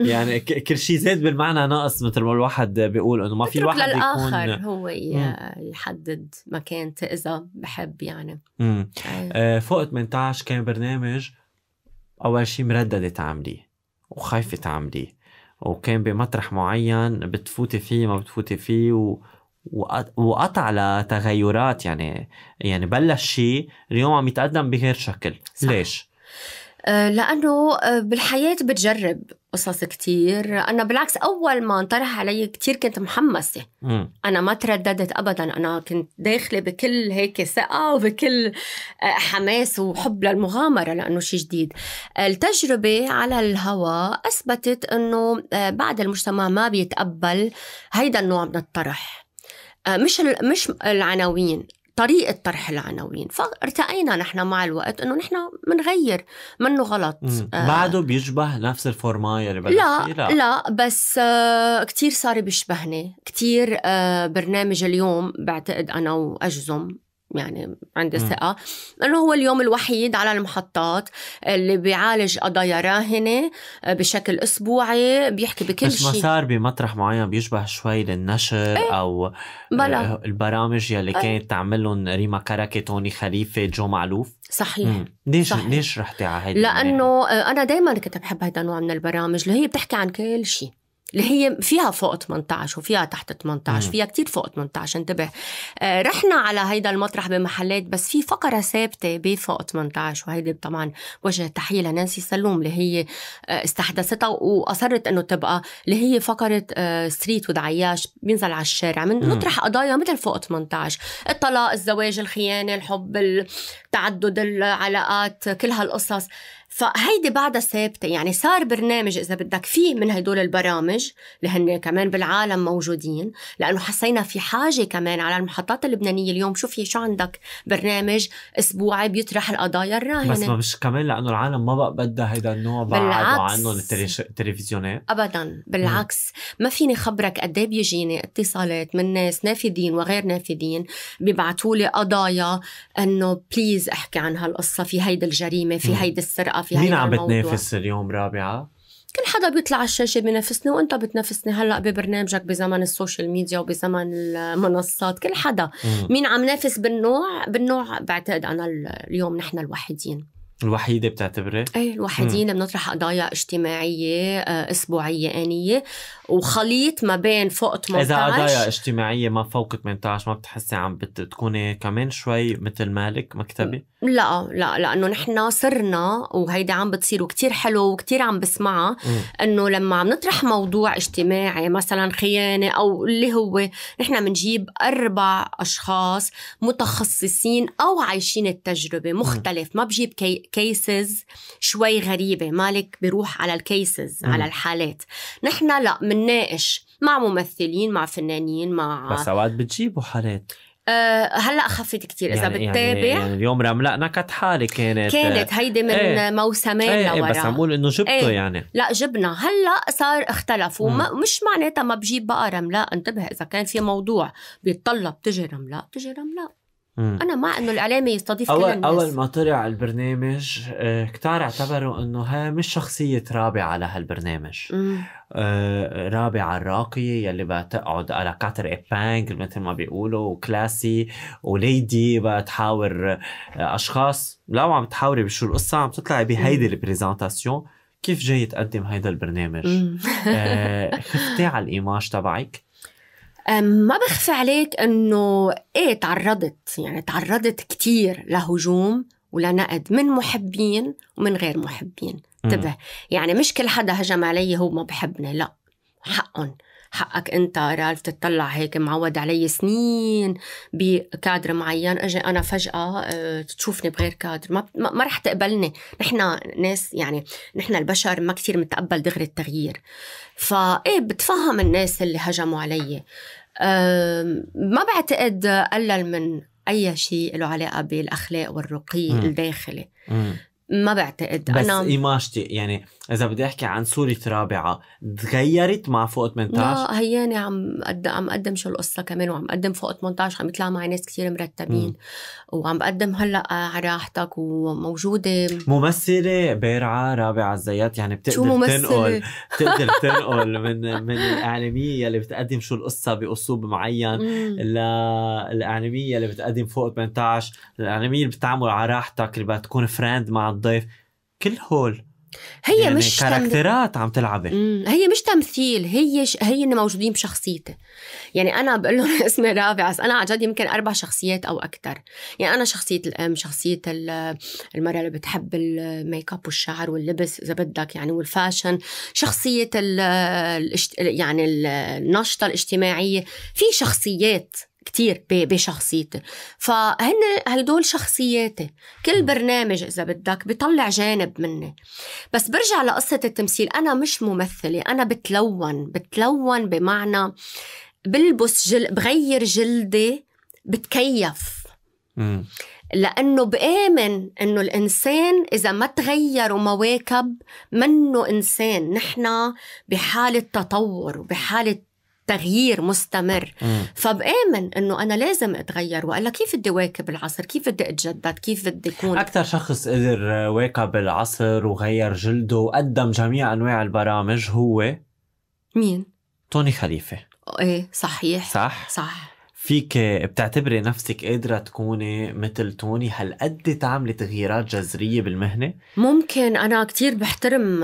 يعني كل شيء زاد بالمعنى ناقص مثل ما الواحد بيقول انه ما في واحد للآخر يكون هو يحدد مكانته اذا بحب يعني امم آه فوق 18 كان برنامج اول شيء مردده تعمليه وخايفه تعمليه وكان بمطرح معين بتفوتي فيه ما بتفوتي فيه و... وقطع لتغيرات يعني يعني بلش شيء اليوم عم يتقدم بغير شكل صح. ليش؟ آه، لأنه آه، بالحياة بتجرب قصص كتير أنا بالعكس أول ما انطرح علي كتير كنت محمسة م. أنا ما ترددت أبدا أنا كنت داخلة بكل هيك ثقة وبكل آه، حماس وحب للمغامرة لأنه شيء جديد التجربة على الهواء أثبتت أنه بعد المجتمع ما بيتقبل هيدا النوع من الطرح مش مش العناوين طريقة طرح العناوين فارتقينا نحن مع الوقت انه نحن بنغير منه غلط آه بعده بيشبه نفس الفورماية اللي لا, لا لا بس آه كتير صار بيشبهني كتير آه برنامج اليوم بعتقد انا واجزم يعني عندي ثقة أنه هو اليوم الوحيد على المحطات اللي بيعالج قضايا راهنة آه، بشكل أسبوعي بيحكي بكل شيء بس ما صار بمطرح معين بيشبه شوي للنشر ايه؟ أو بلا. آه، البرامج يلي كانت تعملهم ريما كركي توني خليفة جو معلوف صحيح ليش ليش رحتي على هيدي لأنه آه، أنا دايما كنت بحب هيدا النوع من البرامج اللي هي بتحكي عن كل شيء اللي هي فيها فوق 18 وفيها تحت 18 مم. فيها كتير فوق 18 انتبه آه رحنا على هيدا المطرح بمحلات بس في فقرة ثابتة بفوق 18 وهيدي طبعا وجه تحية لنانسي سلوم اللي هي آه استحدثتها وأصرت أنه تبقى اللي هي فقرة آه ستريت ودعياش بينزل على الشارع من مم. نطرح قضايا مثل فوق 18 الطلاق الزواج الخيانة الحب التعدد العلاقات كل هالقصص فهيدي بعدها ثابته يعني صار برنامج اذا بدك فيه من هدول البرامج اللي هن كمان بالعالم موجودين لانه حسينا في حاجه كمان على المحطات اللبنانيه اليوم شو في شو عندك برنامج اسبوعي بيطرح القضايا الراهنه بس ما مش كمان لانه العالم ما بقى بدها هيدا النوع بعدوا عنه التلفزيونات ابدا بالعكس ما فيني خبرك قد إيه بيجيني اتصالات من ناس نافذين وغير نافذين بيبعتوا لي قضايا انه بليز احكي عن هالقصه في هيدي الجريمه في هيدي السرقه في مين عم بتنافس اليوم رابعه؟ كل حدا بيطلع على الشاشه بينافسني وانت بتنافسني هلا ببرنامجك بزمن السوشيال ميديا وبزمن المنصات كل حدا مين عم نافس بالنوع بالنوع بعتقد انا اليوم نحن الوحيدين الوحيدة بتعتبري؟ ايه الوحيدين بنطرح قضايا اجتماعية آه، اسبوعية آنية وخليط ما بين فوق 18 إذا قضايا اجتماعية ما فوق 18 ما بتحسي عم بتكوني كمان شوي مثل مالك مكتبي؟ لا لا لأنه نحن صرنا وهيدي عم بتصير وكتير حلو وكتير عم بسمعها إنه لما عم نطرح موضوع اجتماعي مثلا خيانة أو اللي هو نحن بنجيب أربع أشخاص متخصصين أو عايشين التجربة مختلف ما بجيب كي كيسز شوي غريبه مالك بيروح على الكيسز على الحالات نحن لا منناقش مع ممثلين مع فنانين مع بس اوقات بتجيبوا حالات آه، هلا خفت كثير اذا يعني-, يعني بتتابع يعني, يعني اليوم رملا نكت حالي كانت كانت هيدي من ايه موسمين إيه،, ايه لورا بس عم بقول انه جبته ايه يعني لا جبنا هلا صار اختلف ومش معناتها ما بجيب بقى رملا انتبه اذا كان في موضوع بيتطلب تجي رملا بتجي رملا انا مع انه الاعلامي يستضيف أول كل الناس اول ما طلع البرنامج آه، كتار اعتبروا انه هاي مش شخصيه رابعه لهالبرنامج آه، رابعه الراقيه يلي بتقعد على كاتر ايبانج مثل ما بيقولوا وكلاسي وليدي بتحاور آه، اشخاص لو عم تحاوري بشو القصه عم تطلعي بهيدي البريزنتاسيون كيف جاي تقدم هيدا البرنامج آه خفتي على الايماج تبعك ما بخفى عليك انه ايه تعرضت يعني تعرضت كتير لهجوم ولنقد من محبين ومن غير محبين انتبه يعني مش كل حدا هجم علي هو ما بحبني لا حقهم حقك انت رالف تطلع هيك معود علي سنين بكادر معين اجي انا فجاه آه، تشوفني بغير كادر ما ما رح تقبلني نحن ناس يعني نحن البشر ما كثير متقبل دغري التغيير فايه بتفهم الناس اللي هجموا علي ما بعتقد قلل من اي شيء له علاقه بالاخلاق والرقي الداخلي ما بعتقد بس أنا... إماشتي يعني إذا بدي أحكي عن صورة رابعة تغيرت مع فوق 18 لا هياني عم عم قدم شو القصة كمان وعم قدم فوق 18 عم يطلع معي ناس كثير مرتبين م. وعم بقدم هلا على راحتك وموجودة ممثلة بارعة رابعة الزيات يعني بتقدر شو ممثلة؟ تنقل بتقدر تنقل من من الإعلامية اللي بتقدم شو القصة بأسلوب معين للإعلامية اللي بتقدم فوق 18 الإعلامية اللي بتعمل على راحتك اللي بدها تكون فريند مع الضيف كل هول هي يعني مش كاركترات تم... عم تلعبي هي مش تمثيل هي ش... هي انه موجودين بشخصيتي يعني انا بقول لهم اسمي رافع بس انا عن جد يمكن اربع شخصيات او اكثر يعني انا شخصيه الام شخصيه المراه اللي بتحب الميك اب والشعر واللبس اذا بدك يعني والفاشن شخصيه ال... يعني النشطه الاجتماعيه في شخصيات كتير بشخصيتي فهن هدول شخصياتي كل برنامج إذا بدك بيطلع جانب مني بس برجع لقصة التمثيل أنا مش ممثلة أنا بتلون بتلون بمعنى بلبس جل بغير جلدي بتكيف لأنه بآمن إنه الإنسان إذا ما تغير ومواكب منه إنسان نحن بحالة تطور وبحالة تغيير مستمر مم. فبآمن انه انا لازم اتغير والا كيف بدي واكب العصر كيف بدي اتجدد كيف بدي اكون اكثر شخص قدر واكب العصر وغير جلده وقدم جميع انواع البرامج هو مين توني خليفه ايه صحيح صح صح فيك بتعتبري نفسك قادرة تكوني مثل توني هالقد تعملي تغييرات جذرية بالمهنة؟ ممكن أنا كتير بحترم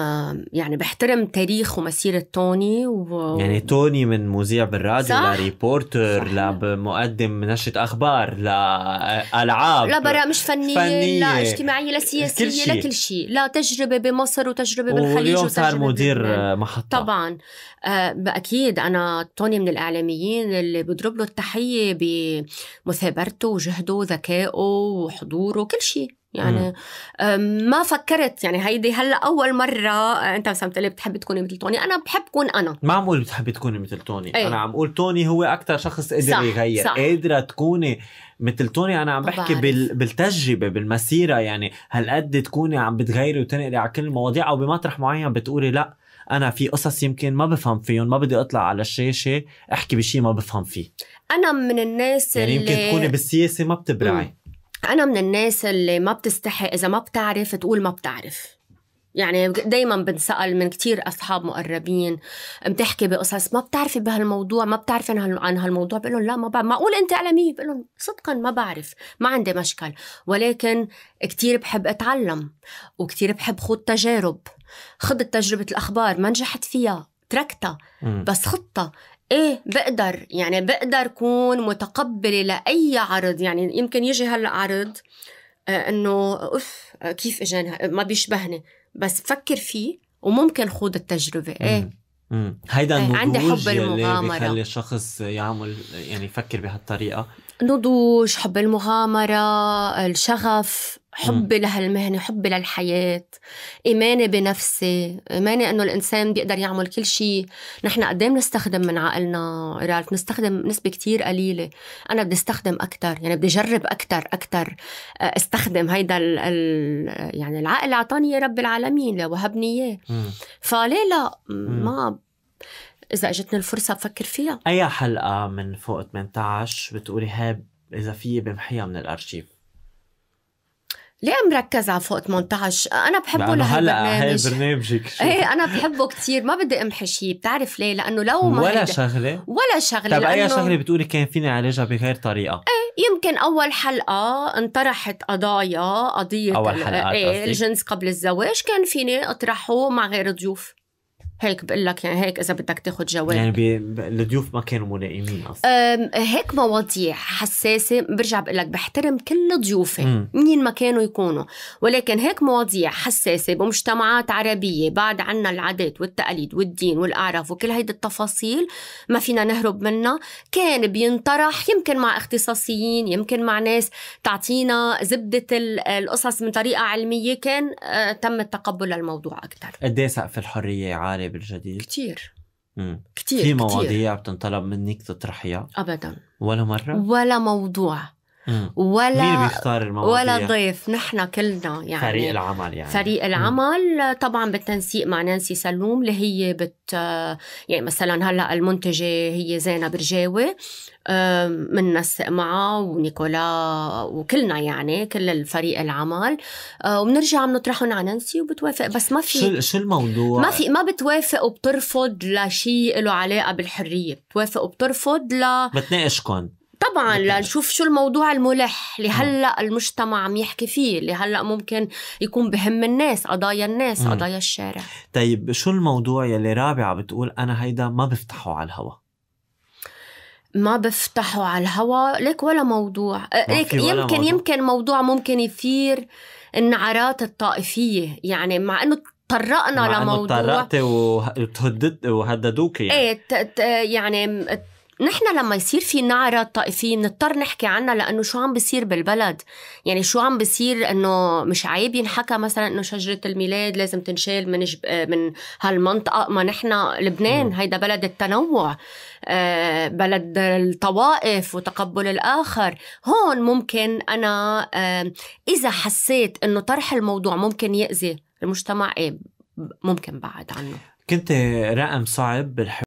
يعني بحترم تاريخ ومسيرة توني و... يعني توني من مذيع بالراديو لريبورتر لمقدم نشرة أخبار لألعاب لبرا مش فنية, فنية لا اجتماعية لا سياسية كل شي. لا شيء لا تجربة بمصر وتجربة بالخليج واليوم صار مدير محطة طبعا آه، أكيد أنا توني من الإعلاميين اللي بضرب له التحية بمثابرته وجهده وذكائه وحضوره كل شيء يعني ما فكرت يعني هيدي هلا اول مره آه، انت بس عم تقلي بتحبي تكوني مثل توني انا بحب كون انا ما عم اقول بتحبي تكوني مثل توني أيه. انا عم اقول توني هو اكثر شخص قدر يغير صح. قادره تكوني مثل توني انا عم بحكي بال... بالتجربه بالمسيره يعني هالقد تكوني عم بتغيري وتنقلي على كل المواضيع او بمطرح معين بتقولي لا انا في قصص يمكن ما بفهم فيهم ما بدي اطلع على الشاشه احكي بشيء ما بفهم فيه انا من الناس يعني اللي... يمكن تكوني بالسياسه ما بتبرعي أنا من الناس اللي ما بتستحي إذا ما بتعرف تقول ما بتعرف يعني دايما بنسأل من كتير أصحاب مقربين بتحكي بقصص ما بتعرفي بهالموضوع ما بتعرفي عن هالموضوع بقول لهم لا ما بعرف معقول أنت اعلاميه بقول لهم صدقا ما بعرف ما عندي مشكل ولكن كتير بحب أتعلم وكتير بحب خوض تجارب خضت تجربة الأخبار ما نجحت فيها تركتها بس خطة ايه بقدر يعني بقدر كون متقبله لاي عرض يعني يمكن يجي هلا عرض آه، انه اف آه، كيف اجاني ما بيشبهني بس بفكر فيه وممكن خوض التجربه ايه امم هيدا النضوج إيه، عندي حب المغامره بيخلي الشخص يعمل يعني يفكر بهالطريقه نضوج حب المغامره الشغف حبي لهالمهنة حبي للحياة إيماني بنفسي إيماني أنه الإنسان بيقدر يعمل كل شيء نحن قدام إيه نستخدم من عقلنا رالف نستخدم نسبة كتير قليلة أنا بدي استخدم أكتر يعني بدي أجرب أكتر أكتر آه، استخدم هيدا ال الـ يعني العقل اللي أعطاني يا رب العالمين وهبني إياه فليه لا ما إذا أجتني الفرصة بفكر فيها أي حلقة من فوق 18 بتقولي هاب إذا في بمحيها من الأرشيف ليه مركز على فوق 18 انا بحبه هلا هي برنامجك شو. ايه انا بحبه كثير ما بدي امحي شيء بتعرف ليه لانه لو ما ولا هيدا. شغله ولا شغله طب اي شغله بتقولي كان فيني اعالجها بغير طريقه ايه يمكن اول حلقه انطرحت قضايا قضيه اول حلقه ايه الجنس قبل الزواج كان فيني اطرحه مع غير ضيوف هيك بقول لك يعني هيك اذا بدك تاخذ جواب يعني بي... الضيوف ما كانوا ملائمين اصلا هيك مواضيع حساسه برجع بقول لك بحترم كل ضيوفي مين ما كانوا يكونوا ولكن هيك مواضيع حساسه بمجتمعات عربيه بعد عنا العادات والتقاليد والدين والاعراف وكل هيدي التفاصيل ما فينا نهرب منها كان بينطرح يمكن مع اختصاصيين يمكن مع ناس تعطينا زبده القصص من طريقه علميه كان أه، تم التقبل للموضوع اكثر قد إيه سقف الحريه عالي عليه الجديد؟ كثير كثير في مواضيع كتير. بتنطلب منك تطرحيها؟ ابدا ولا مره؟ ولا موضوع ولا مين بيختار المواضيع؟ ولا ضيف نحن كلنا يعني فريق العمل يعني فريق العمل مم. طبعا بالتنسيق مع نانسي سلوم اللي هي بت يعني مثلا هلا المنتجه هي زينب رجاوي بننسق معها ونيكولا وكلنا يعني كل الفريق العمل آه، وبنرجع بنطرحهم على نانسي وبتوافق بس ما في شو شو الموضوع؟ ما في ما بتوافق وبترفض لشيء له علاقه بالحريه، بتوافق وبترفض ل بتناقشكم طبعا لنشوف شو الموضوع الملح اللي نعم. هلا المجتمع عم يحكي فيه اللي هلا ممكن يكون بهم الناس قضايا الناس قضايا الشارع طيب شو الموضوع يلي رابعه بتقول انا هيدا ما بفتحه على الهواء ما بفتحه على الهوا ليك ولا موضوع ليك ولا يمكن موضوع. يمكن موضوع ممكن يثير النعرات الطائفيه يعني مع انه تطرقنا لموضوع تطرقتي وتهدد وهددوكي يعني ايه يعني نحن لما يصير في نعرة طائفية بنضطر نحكي عنها لأنه شو عم بصير بالبلد يعني شو عم بصير أنه مش عيب ينحكى مثلا أنه شجرة الميلاد لازم تنشال من جب... من هالمنطقة ما نحن لبنان هيدا بلد التنوع آه، بلد الطوائف وتقبل الآخر هون ممكن أنا آه، إذا حسيت أنه طرح الموضوع ممكن يأذي المجتمع إيه ممكن بعد عنه كنت رقم صعب بالحوار